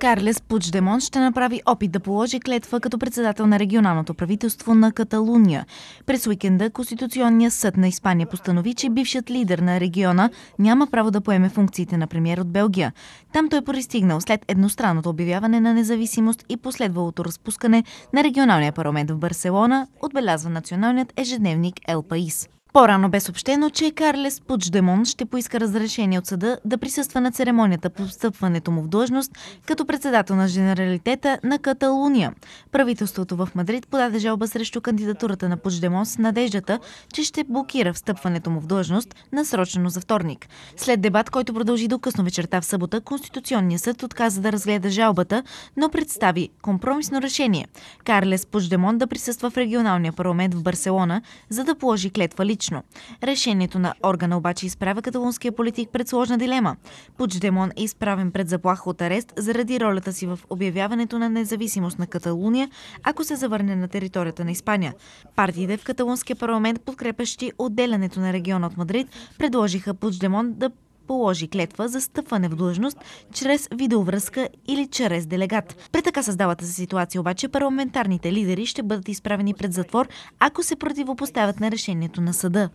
Карлес Пучдемон ще направи опит да положи клетва като председател на регионалното правителство на Каталуния. През уикенда Конституционният съд на Испания постанови, че бившият лидер на региона няма право да поеме функциите на премьер от Белгия. Там той е пристигнал след едностранното обявяване на независимост и последвалото разпускане на регионалния парламент в Барселона, отбелязва националният ежедневник Ел Паис. По-рано бе съобщено, че Карлес Пучдемон ще поиска разрешение от съда да присъства на церемонията по встъпването му в длъжност като председател на генералитета на Каталуния. Правителството в Мадрид подаде жалба срещу кандидатурата на Пучдемон с надеждата, че ще блокира встъпването му в длъжност, насрочено за вторник. След дебат, който продължи до късно вечерта в събота, Конституционният съд отказа да разгледа жалбата, но представи компромисно решение. Карлес Пучдемон да присъства в регионалния парламент в Барселона, за да положи клетва лично категорично. Решението на органа обаче изправя каталунския политик пред сложна дилема. Пучдемон е изправен пред заплаха от арест заради ролята си в обявяването на независимост на Каталуния, ако се завърне на територията на Испания. Партиите в каталунския парламент, подкрепящи отделянето на региона от Мадрид, предложиха Пучдемон да положи клетва за стъпване в длъжност чрез видеовръзка или чрез делегат. При така създавата се ситуация обаче парламентарните лидери ще бъдат изправени пред затвор, ако се противопоставят на решението на съда.